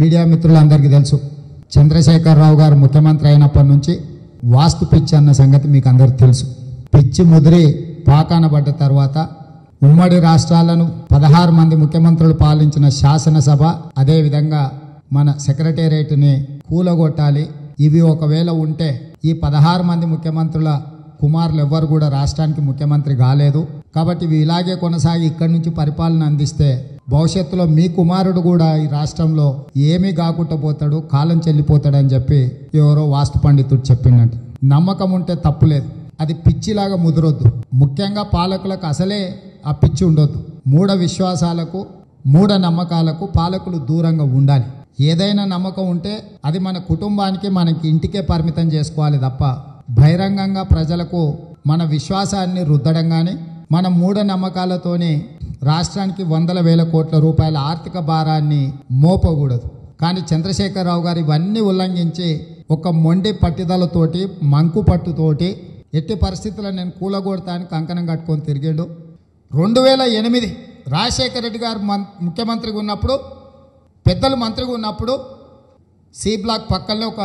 media మిత్రులందరికీ తెలుసు చంద్రశేఖరరావు గారు ముఖ్యమంత్రి అయినప్పటి నుంచి వాస్తు పిచ్చి అన్న సంగతి మీకు అందరికి తెలుసు పిచ్చి ముదిరి పాకాన పడ్డ తర్వాత ఉమ్మడి రాష్ట్రాలను పదహారు మంది ముఖ్యమంత్రులు పాలించిన శాసనసభ అదేవిధంగా మన సెక్రటేరియట్ని కూలగొట్టాలి ఇవి ఒకవేళ ఉంటే ఈ పదహారు మంది ముఖ్యమంత్రుల కుమారులు ఎవ్వరు కూడా రాష్ట్రానికి ముఖ్యమంత్రి కాలేదు కాబట్టి ఇవి ఇలాగే కొనసాగి ఇక్కడి నుంచి పరిపాలన అందిస్తే భవిష్యత్తులో మీ కుమారుడు కూడా ఈ రాష్ట్రంలో ఏమీ కాకుండా పోతాడు కాలం అని చెప్పి ఎవరో వాస్తు పండితుడు చెప్పిండట నమ్మకం ఉంటే తప్పులేదు అది పిచ్చిలాగా ముదరొద్దు ముఖ్యంగా పాలకులకు అసలే ఆ పిచ్చి ఉండొద్దు మూఢ విశ్వాసాలకు మూఢ నమ్మకాలకు పాలకులు దూరంగా ఉండాలి ఏదైనా నమ్మకం ఉంటే అది మన కుటుంబానికి మనకి ఇంటికే పరిమితం చేసుకోవాలి తప్ప బహిరంగంగా ప్రజలకు మన విశ్వాసాన్ని రుద్దడం కానీ మన మూఢ నమ్మకాలతోనే రాష్ట్రానికి వందల వేల కోట్ల రూపాయల ఆర్థిక భారాన్ని మోపకూడదు కానీ చంద్రశేఖరరావు గారు ఇవన్నీ ఉల్లంఘించి ఒక మొండి పట్టుదలతోటి మంకు పట్టుతోటి ఎట్టి పరిస్థితుల్లో నేను కూలగొడతాని కంకణం కట్టుకొని తిరిగాడు రెండు వేల ఎనిమిది రాజశేఖర రెడ్డి గారు మన్ ముఖ్యమంత్రిగా ఉన్నప్పుడు పెద్దలు మంత్రిగా ఉన్నప్పుడు సి బ్లాక్ పక్కనే ఒక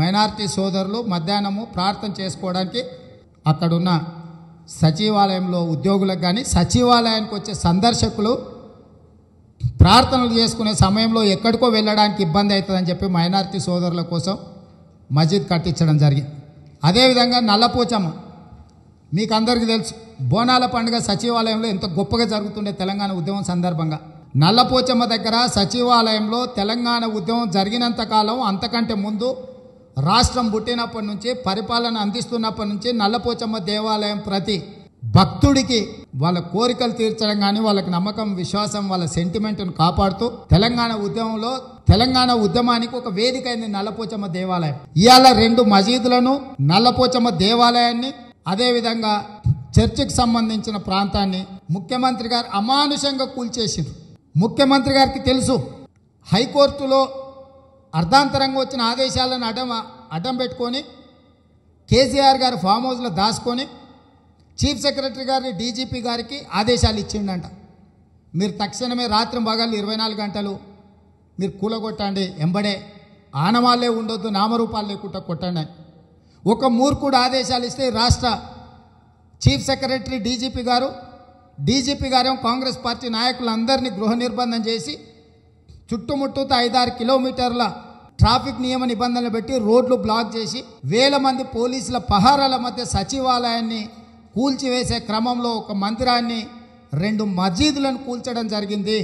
మైనారిటీ సోదరులు మధ్యాహ్నము ప్రార్థన చేసుకోవడానికి అక్కడున్న సచివాలయంలో ఉద్యోగులకు కానీ సచివాలయానికి వచ్చే సందర్శకులు ప్రార్థనలు చేసుకునే సమయంలో ఎక్కడికో వెళ్ళడానికి ఇబ్బంది అవుతుందని చెప్పి మైనారిటీ సోదరుల కోసం మస్జిద్ కట్టించడం జరిగింది అదేవిధంగా నల్లపోచమ్మ మీకు అందరికీ తెలుసు బోనాల పండుగ సచివాలయంలో ఎంత గొప్పగా జరుగుతుండే తెలంగాణ ఉద్యమం సందర్భంగా నల్లపోచమ్మ దగ్గర సచివాలయంలో తెలంగాణ ఉద్యమం జరిగినంతకాలం అంతకంటే ముందు రాష్ట్రం పుట్టినప్పటి నుంచి పరిపాలన అందిస్తున్నప్పటి నుంచి నల్లపోచమ్మ దేవాలయం ప్రతి భక్తుడికి వాళ్ళ కోరికలు తీర్చడం కానీ వాళ్ళకి నమ్మకం విశ్వాసం వాళ్ళ సెంటిమెంట్ను కాపాడుతూ తెలంగాణ ఉద్యమంలో తెలంగాణ ఉద్యమానికి ఒక వేదిక అయింది నల్లపోచమ్మ దేవాలయం ఇవాళ రెండు మసీదులను నల్లపోచమ్మ దేవాలయాన్ని అదేవిధంగా చర్చికి సంబంధించిన ప్రాంతాన్ని ముఖ్యమంత్రి గారు అమానుషంగా కూల్చేసిండ్రు ముఖ్యమంత్రి గారికి తెలుసు హైకోర్టులో అర్ధాంతరంగా వచ్చిన ఆదేశాలను అడ్డం అడ్డం పెట్టుకొని కేసీఆర్ గారు ఫామ్ హౌస్లో దాచుకొని చీఫ్ సెక్రటరీ గారిని డీజీపీ గారికి ఆదేశాలు ఇచ్చిండంట మీరు తక్షణమే రాత్రి భాగాలు ఇరవై నాలుగు గంటలు మీరు కూలగొట్టండి ఎంబడే ఆనవాళ్ళే ఉండొద్దు నామరూపాలు లేకుండా కొట్టండి ఒక మూర్ఖుడు ఆదేశాలు ఇస్తే రాష్ట్ర చీఫ్ సెక్రటరీ డీజీపీ గారు డీజీపీ గారేమో కాంగ్రెస్ పార్టీ నాయకులందరినీ గృహ నిర్బంధం చేసి చుట్టుముట్టుతో ఐదారు కిలోమీటర్ల ట్రాఫిక్ నియమ నిబంధనలు పెట్టి రోడ్లు బ్లాక్ చేసి వేల మంది పోలీసుల పహారాల మధ్య సచివాలయాన్ని కూల్చివేసే క్రమంలో ఒక మందిరాన్ని రెండు మసీదులను కూల్చడం జరిగింది